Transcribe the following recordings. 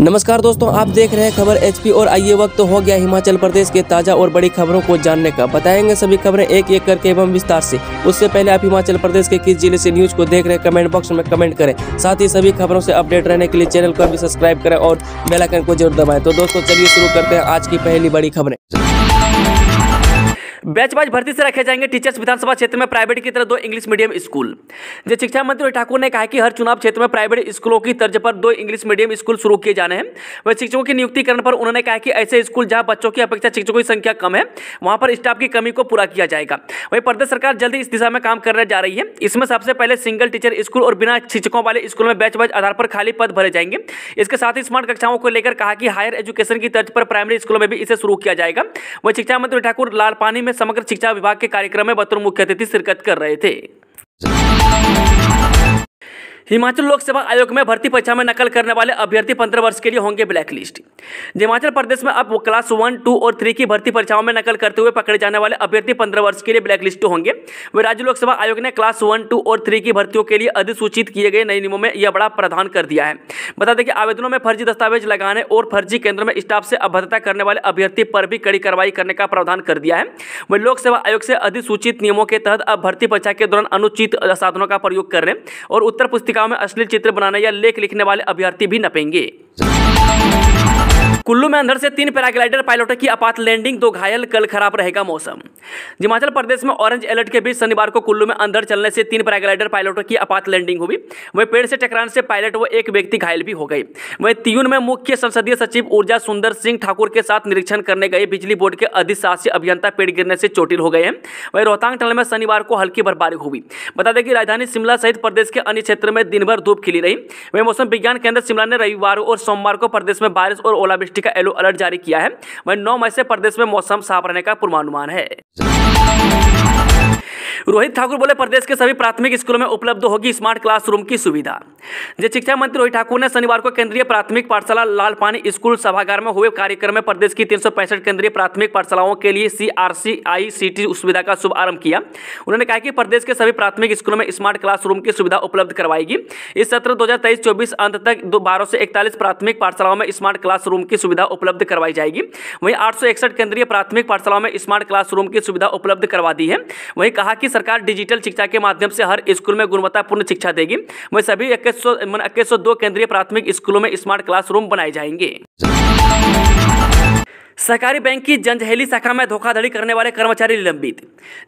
नमस्कार दोस्तों आप देख रहे हैं खबर एचपी और आइए वक्त हो गया हिमाचल प्रदेश के ताजा और बड़ी खबरों को जानने का बताएंगे सभी खबरें एक एक करके एवं विस्तार से उससे पहले आप हिमाचल प्रदेश के किस जिले से न्यूज को देख रहे हैं कमेंट बॉक्स में कमेंट करें साथ ही सभी खबरों से अपडेट रहने के लिए चैनल को भी सब्सक्राइब करें और बेलाइकन को जरूर दबाए तो दोस्तों चलिए शुरू करते हैं आज की पहली बड़ी खबरें बैच वाइज भर्ती से रखे जाएंगे टीचर्स विधानसभा क्षेत्र में प्राइवेट की तरह दो इंग्लिश मीडियम स्कूल जो शिक्षा मंत्री ठाकुर ने कहा कि हर चुनाव क्षेत्र में प्राइवेट स्कूलों की तर्ज पर दो इंग्लिश मीडियम स्कूल शुरू किए जाने हैं वह शिक्षकों की नियुक्ति करने पर उन्होंने कहा कि ऐसे स्कूल जहाँ बच्चों की अपेक्षा शिक्षकों की संख्या कम है वहां पर स्टाफ की कमी को पूरा किया जाएगा वही प्रदेश सरकार जल्द इस दिशा में काम करने जा रही है इसमें सबसे पहले सिंगल टीचर स्कूल और बिना शिक्षकों वाले स्कूल में बैच वाइज आधार पर खाली पद भरे जाएंगे इसके साथ ही स्मार्ट कक्षाओं को लेकर कहा कि हायर एजुकेशन की तर्ज पर प्राइमरी स्कूलों में भी इसे शुरू किया जाएगा वही शिक्षा मंत्री ठाकुर लालपानी में समग्र शिक्षा विभाग के कार्यक्रम में बतौर मुख्य अतिथि शिरकत कर रहे थे हिमाचल लोक सेवा आयोग में भर्ती परीक्षा में नकल करने वाले अभ्यर्थी पंद्रह वर्ष के लिए होंगे ब्लैक लिस्ट हिमाचल प्रदेश में अब क्लास वन टू और थ्री की भर्ती परीक्षाओं में नकल करते हुए पकड़े जाने वाले अभ्यर्थी पंद्रह वर्ष के लिए ब्लैक लिस्ट होंगे वे राज्य लोक सेवा आयोग ने क्लास वन टू और थ्री की भर्तियों के लिए अधिसूचित किए गए नए नियमों में यह बड़ा प्रावधान कर दिया है बता दें कि आवेदनों में फर्जी दस्तावेज लगाने और फर्जी केंद्र में स्टाफ से अभद्रता करने वाले अभ्यर्थी पर भी कड़ी कार्रवाई करने का प्रावधान कर दिया है वे लोक सेवा आयोग से अधिसूचित नियमों के तहत अब भर्ती परीक्षा के दौरान अनुचित साधनों का प्रयोग करने और उत्तर पुस्तिका गांव में अश्लील चित्र बनाने या लेख लिखने वाले अभ्यर्थी भी नपेंगे कुल्लू में अंदर से तीन पैराग्लाइडर पायलटों की आपात लैंडिंग दो घायल कल खराब रहेगा मौसम हिमाचल प्रदेश में ऑरेंज अलर्ट के बीच शनिवार को कुल्लू में अंदर चलने से तीन पैराग्लाइडर पायलटों की आपात लैंडिंग हुई वह पेड़ से टकराने से पायलट व एक व्यक्ति घायल भी हो गए वहीं तीन में मुख्य संसदीय सचिव ऊर्जा सुंदर सिंह ठाकुर के साथ निरीक्षण करने गए बिजली बोर्ड के अधिशासी अभियंता पेड़ गिरने से चोटिल हो गए हैं वहीं रोहतांग टनल में शनिवार को हल्की बर्फबारी हुई बता दें कि राजधानी शिमला सहित प्रदेश के अन्य क्षेत्र में दिन भर धूप खिली रही वहीं मौसम विज्ञान केंद्र शिमला ने रविवार और सोमवार को प्रदेश में बारिश और ओलावृष्टि जीएसटी का येलो अलर्ट जारी किया है वहीं नौ मई से प्रदेश में मौसम साफ रहने का पूर्वानुमान है रोहित ठाकुर बोले प्रदेश के सभी प्राथमिक स्कूलों में उपलब्ध होगी स्मार्ट क्लासरूम की सुविधा जे शिक्षा मंत्री रोहित ठाकुर ने शनिवार को केंद्रीय प्राथमिक पाठशाला लालपानी स्कूल सभागार में हुए कार्यक्रम में प्रदेश की तीन केंद्रीय प्राथमिक पाठशालाओं के लिए सी आर सुविधा का शुभारंभ किया उन्होंने कहा कि प्रदेश के सभी प्राथमिक स्कूलों में स्मार्ट क्लासरूम की सुविधा उपलब्ध करवाएगी इस सत्र दो हजार अंत तक दो बारह से इकतालीस प्राथमिक पाठशालाओं में स्मार्ट क्लासरूम की सुविधा उपलब्ध करवाई जाएगी वहीं आठ केंद्रीय प्राथमिक पाठशालाओं में स्मार्ट क्लासरूम की सुविधा उपलब्ध करवा दी है वहीं कहा कि सरकार डिजिटल शिक्षा के माध्यम से हर स्कूल में गुणवत्तापूर्ण शिक्षा देगी वही सभी इक्कीस सौ केंद्रीय प्राथमिक स्कूलों में स्मार्ट क्लासरूम बनाए जाएंगे सहकारी बैंक की जंजहेली शाखा में धोखाधड़ी करने वाले कर्मचारी निलंबित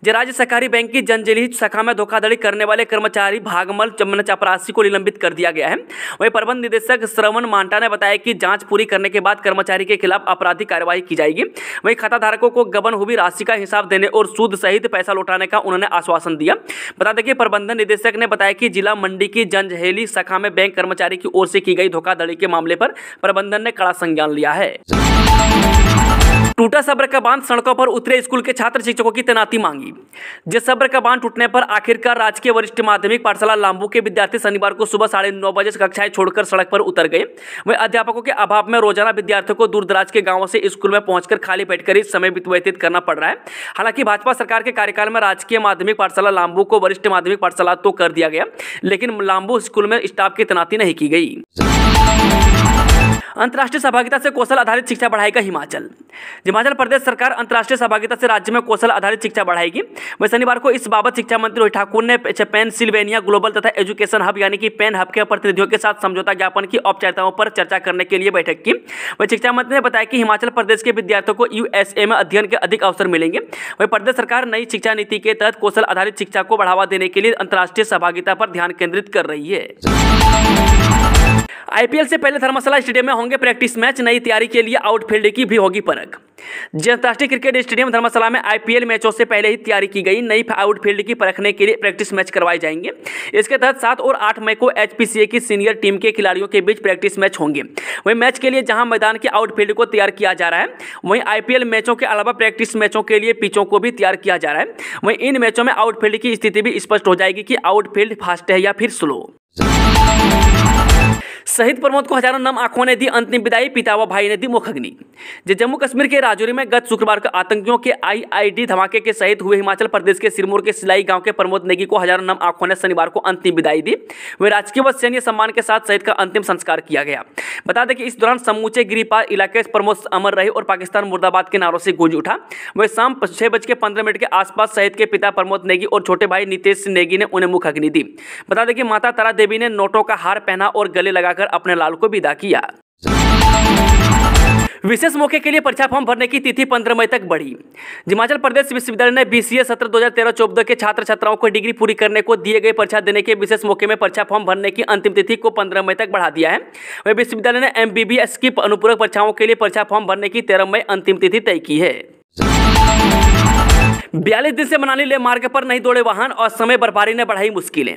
राज्य सहकारी बैंक की जंजहेली शाखा में धोखाधड़ी करने वाले कर्मचारी भागमल चमन चपरासी को निलंबित कर दिया गया है वहीं प्रबंध निदेशक श्रवण मांटा ने बताया कि जांच पूरी करने के बाद कर्मचारी के खिलाफ आपराधिक कार्यवाही की जाएगी वहीं खाताधारकों को गबन हुई राशि का हिसाब देने और सूद सहित पैसा लौटाने का उन्होंने आश्वासन दिया बता दें कि प्रबंधन निदेशक ने बताया कि जिला मंडी की जंजहेली शाखा में बैंक कर्मचारी की ओर से की गई धोखाधड़ी के मामले पर प्रबंधन ने कड़ा संज्ञान लिया है टूटा सब्र का बांध सड़कों पर उतरे स्कूल के छात्र शिक्षकों की तैनाती मांगी जिस सब्र का बांध टूटने पर आखिरकार राजकीय वरिष्ठ माध्यमिक पाठशाला लाम्बू के विद्यार्थी शनिवार को सुबह साढ़े नौ बजे कक्षाएं छोड़कर सड़क पर उतर गए वे अध्यापकों के अभाव में रोजाना विद्यार्थियों को दूर दराज के गांवों से स्कूल में पहुंचकर खाली बैठकर ही समय व्यतीत करना पड़ रहा है हालांकि भाजपा सरकार के कार्यकाल में राजकीय माध्यमिक पाठशाला लाम्बू को वरिष्ठ माध्यमिक पाठशाला तो कर दिया गया लेकिन लाम्बू स्कूल में स्टाफ की तैनाती नहीं की गई अंतर्राष्ट्रीय सहभागिता से कौशल आधारित शिक्षा बढ़ाएगा हिमाचल हिमाचल प्रदेश सरकार अंतर्राष्ट्रीय सहभागिता से राज्य में कौशल आधारित शिक्षा बढ़ाएगी वह शनिवार को इस बाबत शिक्षा मंत्री रोहित ठाकुर ने पेनसिल्वेनिया ग्लोबल तथा एजुकेशन हब यानी कि पेन हब के प्रतिनिधियों के साथ समझौता ज्ञापन की औपचारिकताओं पर चर्चा करने के लिए बैठक की वह शिक्षा मंत्री ने बताया कि हिमाचल प्रदेश के विद्यार्थियों को यूएसए में अध्ययन के अधिक अवसर मिलेंगे वही प्रदेश सरकार नई शिक्षा नीति के तहत कौशल आधारित शिक्षा को बढ़ावा देने के लिए अंतर्राष्ट्रीय सहभागिता पर ध्यान केंद्रित कर रही है आईपीएल से पहले धर्मशाला स्टेडियम में होंगे प्रैक्टिस मैच नई तैयारी के लिए आउटफील्ड की भी होगी परख अंतर्राष्ट्रीय क्रिकेट स्टेडियम धर्मशाला में आईपीएल मैचों से पहले ही तैयारी की गई नई आउटफील्ड की परखने के लिए प्रैक्टिस मैच करवाए जाएंगे इसके तहत सात और आठ मई को एचपीसीए की सीनियर टीम के खिलाड़ियों के बीच प्रैक्टिस मैच होंगे वहीं मैच के लिए जहां मैदान के आउटफील्ड को तैयार किया जा रहा है वहीं आईपीएल मैचों के अलावा प्रैक्टिस मैचों के लिए पिचों को भी तैयार किया जा रहा है वहीं इन मैचों में आउटफील्ड की स्थिति भी स्पष्ट हो जाएगी कि आउटफील्ड फास्ट है या फिर स्लो शहीद प्रमोद को हजारों नम आंखों ने दी अंतिम विदाई पिता व भाई ने दी मुखग्नि जे जम्मू कश्मीर के राजौरी में गत शुक्रवार को आतंकियों के आईआईडी धमाके के शहीद हुए हिमाचल प्रदेश के सिरमौर के सिलाई गांव के प्रमोद नेगी को हजारों नम आंखों ने शनिवार को अंतिम विदाई दी वे राजकीय व सैन्य सम्मान के साथ शहीद का अंतिम संस्कार किया गया बता दें कि इस दौरान समूचे गिरिपार इलाके प्रमोद अमर रहे और पाकिस्तान मुर्दाबाद के नारों से गूंज उठा वह शाम छह बज के पंद्रह मिनट के आसपास शहीद के पिता प्रमोद नेगी और छोटे भाई नितेश नेगी ने उन्हें मुखग्नि दी बता दें कि माता तारा देवी ने नोटों का हार पहना और गले लगाकर अपने लाल को विदा किया विशेष मौके के लिए परीक्षा फॉर्म भरने की तिथि 15 मई तक बढ़ी हिमाचल प्रदेश विश्वविद्यालय ने बी सी ए सत्र दो हजार के छात्र छात्राओं को डिग्री पूरी करने को दिए गए परीक्षा देने के विशेष मौके में परीक्षा फॉर्म भरने की अंतिम तिथि को 15 मई तक बढ़ा दिया है वह विश्वविद्यालय ने एमबीबीएस की अनुपूरक परीक्षाओं के लिए परीक्षा फॉर्म भरने की तेरह मई अंतिम तिथि तय की है बयालीस दिन से मनाली ले मार्ग पर नहीं दौड़े वाहन और समय बर्फबारी ने बढ़ाई मुश्किलें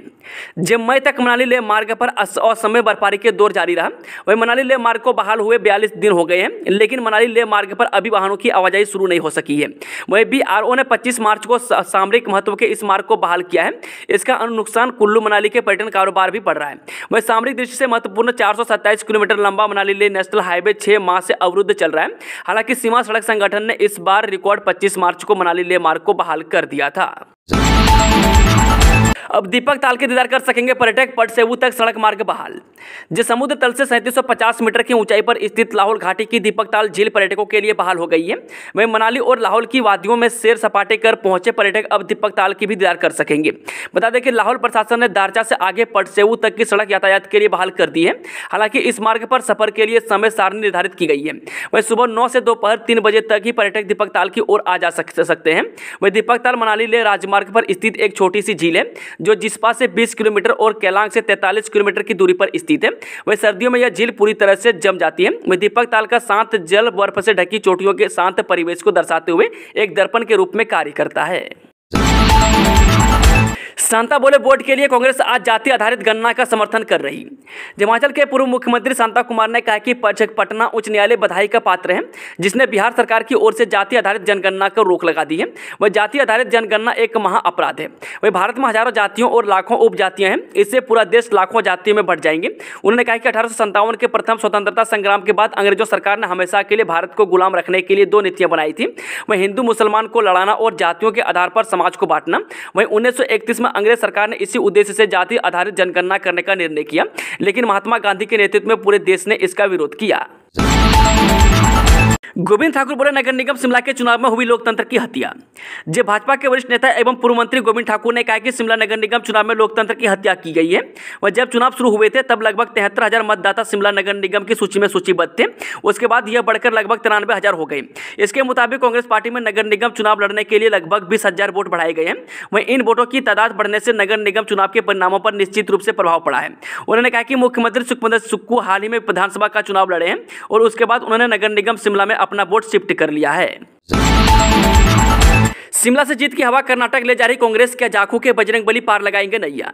जब मई तक मनाली ले मार्ग पर और समय बर्फबारी के दौर जारी रहा वही मनाली ले मार्ग को बहाल हुए बयालीस दिन हो गए हैं लेकिन मनाली ले मार्ग पर अभी वाहनों की आवाजाही शुरू नहीं हो सकी है वही बी ने पच्चीस मार्च को सामरिक महत्व के इस मार्ग को बहाल किया है इसका नुकसान कुल्लू मनाली के पर्यटन कारोबार भी पड़ रहा है वही सामरिक दृष्टि से महत्वपूर्ण चार किलोमीटर लंबा मनाली ले नेशनल हाईवे छह माह से अवरुद्ध चल रहा है हालांकि सीमा सड़क संगठन ने इस बार रिकॉर्ड पच्चीस मार्च को मनाली ले मार्ग को बहाल कर दिया था अब दीपक ताल के दीदार कर सकेंगे पर्यटक पटसेबू तक सड़क मार्ग बहाल जिस समुद्र तल से 3750 मीटर की ऊंचाई पर स्थित लाहौल घाटी की दीपक ताल झील पर्यटकों के लिए बहाल हो गई है वहीं मनाली और लाहौल की वादियों में सैर सपाटे कर पहुंचे पर्यटक अब दीपक ताल की भी दीदार कर सकेंगे बता दें कि लाहौल प्रशासन ने दारचा से आगे पटसेऊ तक की सड़क यातायात के लिए बहाल कर दी है हालांकि इस मार्ग पर सफर के लिए समय सारणी निर्धारित की गई है वहीं सुबह नौ से दोपहर तीन बजे तक ही पर्यटक दीपक ताल की ओर आ जा सकते हैं वहीं दीपक ताल मनाली ले राजमार्ग पर स्थित एक छोटी सी झील है जो जिसपा से बीस किलोमीटर और केलांग से तैंतालीस किलोमीटर की दूरी पर स्थित है वही सर्दियों में यह झील पूरी तरह से जम जाती है वह दीपक ताल का शांत जल बर्फ से ढकी चोटियों के शांत परिवेश को दर्शाते हुए एक दर्पण के रूप में कार्य करता है शांता बोले बोर्ड के लिए कांग्रेस आज जाति आधारित गणना का समर्थन कर रही हिमाचल के पूर्व मुख्यमंत्री शांता कुमार ने कहा कि पटना उच्च न्यायालय बधाई का पात्र है जिसने बिहार सरकार की ओर से जाति आधारित जनगणना को रोक लगा दी है वह जाति आधारित जनगणना एक महा अपराध है वही भारत में हजारों जातियों और लाखों जातियां हैं इससे पूरा देश लाखों जातियों में बढ़ जाएंगे उन्होंने कहा कि अठारह के प्रथम स्वतंत्रता संग्राम के बाद अंग्रेजों सरकार ने हमेशा के लिए भारत को गुलाम रखने के लिए दो नीतियां बनाई थी वह हिंदू मुसलमान को लड़ाना और जातियों के आधार पर समाज को बांटना वहीं उन्नीस 1931 में अंग्रेज सरकार ने इसी उद्देश्य से जाति आधारित जनगणना करने का निर्णय किया लेकिन महात्मा गांधी के नेतृत्व में पूरे देश ने इसका विरोध किया गोविंद ठाकुर बोले नगर निगम शिमला के चुनाव में हुई लोकतंत्र की हत्या जे भाजपा के वरिष्ठ नेता एवं पूर्व मंत्री गोविंद ठाकुर ने कहा कि शिमला नगर निगम चुनाव में लोकतंत्र की हत्या की गई है वह जब चुनाव शुरू हुए थे तब लगभग तिहत्तर हजार मतदाता शिमला नगर निगम की सूची में सूचीबद्ध थे उसके बाद यह बढ़कर लगभग तिरानवे हजार हो गए इसके मुताबिक कांग्रेस पार्टी में नगर निगम चुनाव लड़ने के लिए लगभग बीस हजार वोट बढ़ाए गए हैं वहीं इन वोटों की तादाद बढ़ने से नगर निगम चुनाव के परिणामों पर निश्चित रूप से प्रभाव पड़ा है उन्होंने कहा कि मुख्यमंत्री सुखमंदर सुक्कू हाल ही में विधानसभा का चुनाव लड़े हैं और उसके बाद उन्होंने नगर निगम शिमला में अपना वोट शिफ्ट कर लिया है शिमला से जीत की हवा कर्नाटक ले जा रही कांग्रेस के जाखू के बजरंग बली पार लगाएंगे नैया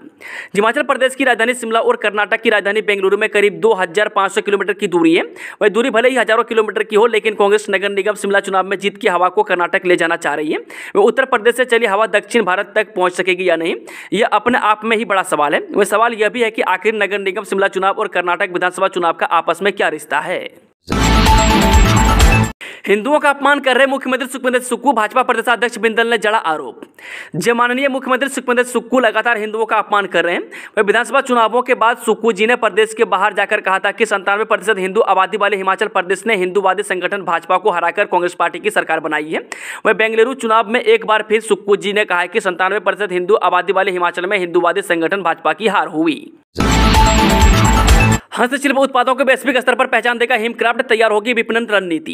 हिमाचल प्रदेश की राजधानी शिमला और कर्नाटक की राजधानी बेंगलुरु में करीब 2500 किलोमीटर की दूरी है वही दूरी भले ही हजारों किलोमीटर की हो लेकिन कांग्रेस नगर निगम शिमला चुनाव में जीत की हवा को कर्नाटक ले जाना चाह रही है वह उत्तर प्रदेश से चली हवा दक्षिण भारत तक पहुंच सकेगी या नहीं यह अपने आप में ही बड़ा सवाल है वह सवाल यह भी है कि आखिर नगर निगम शिमला चुनाव और कर्नाटक विधानसभा चुनाव का आपस में क्या रिश्ता है हिंदुओं का अपमान कर रहे मुख्यमंत्री सुखविंदर सुक्कू भाजपा प्रदेश अध्यक्ष बिंदल ने जड़ा आरोप जब माननीय मुख्यमंत्री सुखविंदर सुक्कू लगातार हिंदुओं का अपमान कर रहे हैं वह विधानसभा चुनावों के बाद सुक्कू जी ने प्रदेश के बाहर जाकर कहा था कि संतानवे प्रतिशत हिंदू आबादी वाले हिमाचल प्रदेश ने हिंदूवादी संगठन भाजपा को हराकर कांग्रेस पार्टी की सरकार बनाई है वह बेंगलुरु चुनाव में एक बार फिर सुक्कू जी ने कहा कि संतानवे प्रतिशत हिंदू आबादी वाले हिमाचल में हिंदूवादी संगठन भाजपा की हार हुई हस्तशिल्प उत्पादों को वैश्विक स्तर पर पहचान देगा हिमक्राफ्ट तैयार होगी विपणन रणनीति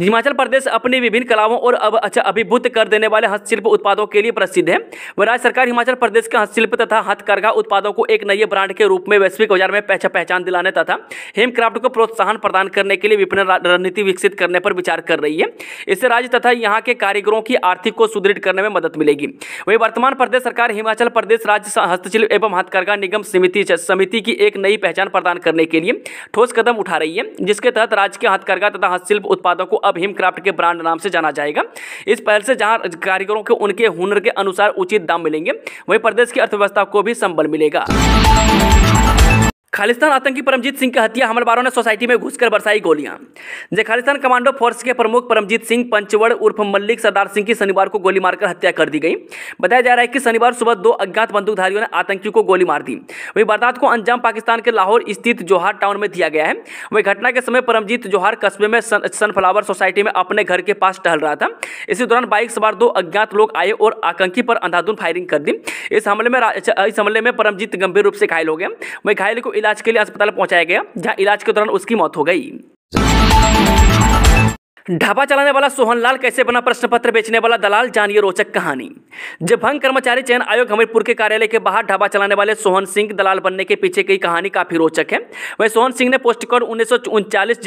हिमाचल प्रदेश अपनी विभिन्न कलाओं और अब अच्छा अभिभूत कर देने वाले हस्तशिल्प उत्पादों के लिए प्रसिद्ध है वह राज्य सरकार हिमाचल प्रदेश के हस्तशिल्प तथा हथकरघा उत्पादों को एक नए ब्रांड के रूप में वैश्विक बाजार में पहचान दिलाने तथा हिमक्राफ्ट को प्रोत्साहन प्रदान करने के लिए विपणन रणनीति विकसित करने पर विचार कर रही है इससे राज्य तथा यहाँ के कारीगरों की आर्थिक को सुदृढ़ करने में मदद मिलेगी वही वर्तमान प्रदेश सरकार हिमाचल प्रदेश राज्य हस्तशिल्प एवं हथकरघा निगम समिति समिति की एक नई पहचान प्रदान कर करने के लिए ठोस कदम उठा रही है जिसके तहत राज्य के हथकरघा तथा हस्तशिल्प उत्पादों को अब हिमक्राफ्ट के ब्रांड नाम से जाना जाएगा इस पहल से जहाँ कारीगरों के उनके हुनर के अनुसार उचित दाम मिलेंगे वहीं प्रदेश की अर्थव्यवस्था को भी संबल मिलेगा खालिस्तान आतंकी परमजीत सिंह की हत्या हमलवारों ने सोसाइटी में घुसकर बरसाई गोलियां जे खालिस्तान कमांडो फोर्स के प्रमुख परमजीत सिंह पंचवड़ उर्फ मल्लिक सरदार सिंह की शनिवार को गोली मारकर हत्या कर दी गई बताया जा रहा है कि शनिवार सुबह दो अज्ञात बंदूकधारियों ने आतंकियों को गोली मार दी वही वारदात को अंजाम पाकिस्तान के लाहौर स्थित जोहार टाउन में दिया गया है वही घटना के समय परमजीत जोहार कस्बे में सनफ्लावर सोसाइटी में अपने घर के पास टहल रहा था इसी दौरान बाइक सवार दो अज्ञात लोग आए और आतंकी पर अंधाधुन फायरिंग कर दी इस हमले में इस हमले में परमजीत गंभीर रूप से घायल हो गए वही घायल को इलाज के लिए अस्पताल पहुंचाया गया जहां इलाज के दौरान उसकी मौत हो गई ढाबा चलाने वाला सोहनलाल कैसे बना प्रश्न पत्र बेचने वाला दलाल जानिए रोचक कहानी जब भंग कर्मचारी चयन आयोग हमीरपुर के कार्यालय के बाहर ढाबा चलाने वाले सोहन सिंह दलाल बनने के पीछे की कहानी काफी रोचक है वह सोहन सिंह ने पोस्ट कोड उन्नीस सौ उनचालीस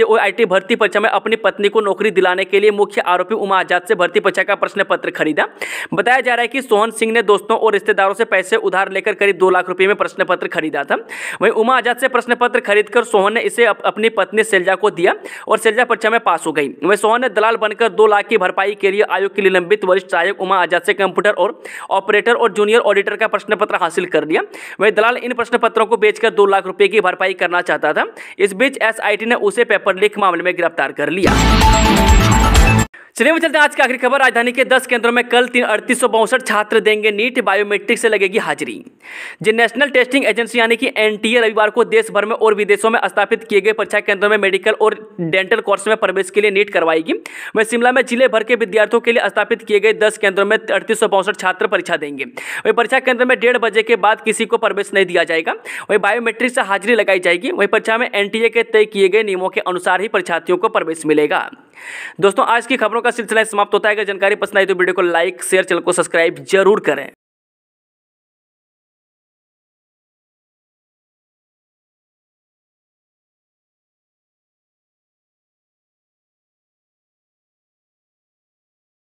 भर्ती परीक्षा में अपनी पत्नी को नौकरी दिलाने के लिए मुख्य आरोपी उमा आजाद से भर्ती परीक्षा का प्रश्न पत्र खरीदा बताया जा रहा है कि सोहन सिंह ने दोस्तों और रिश्तेदारों से पैसे उधार लेकर करीब दो लाख रुपये में प्रश्न पत्र खरीदा था वहीं उमा आजाद से प्रश्न पत्र खरीदकर सोहन ने इसे अपनी पत्नी शैलजा को दिया और शैलजा परीक्षा में पास हो गई वह सोहन ने दलाल बनकर दो लाख की भरपाई के लिए आयोग के निलंबित वरिष्ठ सहायक उमा आजाद से कंप्यूटर और ऑपरेटर और जूनियर ऑडिटर का प्रश्न पत्र हासिल कर लिया वही दलाल इन प्रश्न पत्रों को बेचकर दो लाख रुपए की भरपाई करना चाहता था इस बीच एसआईटी ने उसे पेपर लीक मामले में गिरफ्तार कर लिया चलिए वो चलते हैं आज की आखिरी खबर राजधानी के दस केंद्रों में कल तीन अड़तीस सौ छात्र देंगे नीट बायोमेट्रिक से लगेगी हाजिरी जिन नेशनल टेस्टिंग एजेंसी यानी कि एनटीए रविवार को देश भर में और विदेशों में स्थापित किए गए परीक्षा केंद्रों में मेडिकल और डेंटल कोर्स में प्रवेश के लिए नीट करवाएगी वहीं शिमला में जिले भर के विद्यार्थियों के लिए स्थापित किए गए दस केंद्रों में अड़तीस छात्र परीक्षा देंगे वहीं परीक्षा केंद्र में डेढ़ बजे के बाद किसी को प्रवेश नहीं दिया जाएगा वहीं बायोमेट्रिक से हाजिरी लगाई जाएगी वहीं परीक्षा में एनटीए के तय किए गए नियमों के अनुसार ही परीक्षार्थियों को प्रवेश मिलेगा दोस्तों आज की खबरों का सिलसिला समाप्त होता है अगर जानकारी पसंद आई तो वीडियो को लाइक शेयर चैनल को सब्सक्राइब जरूर करें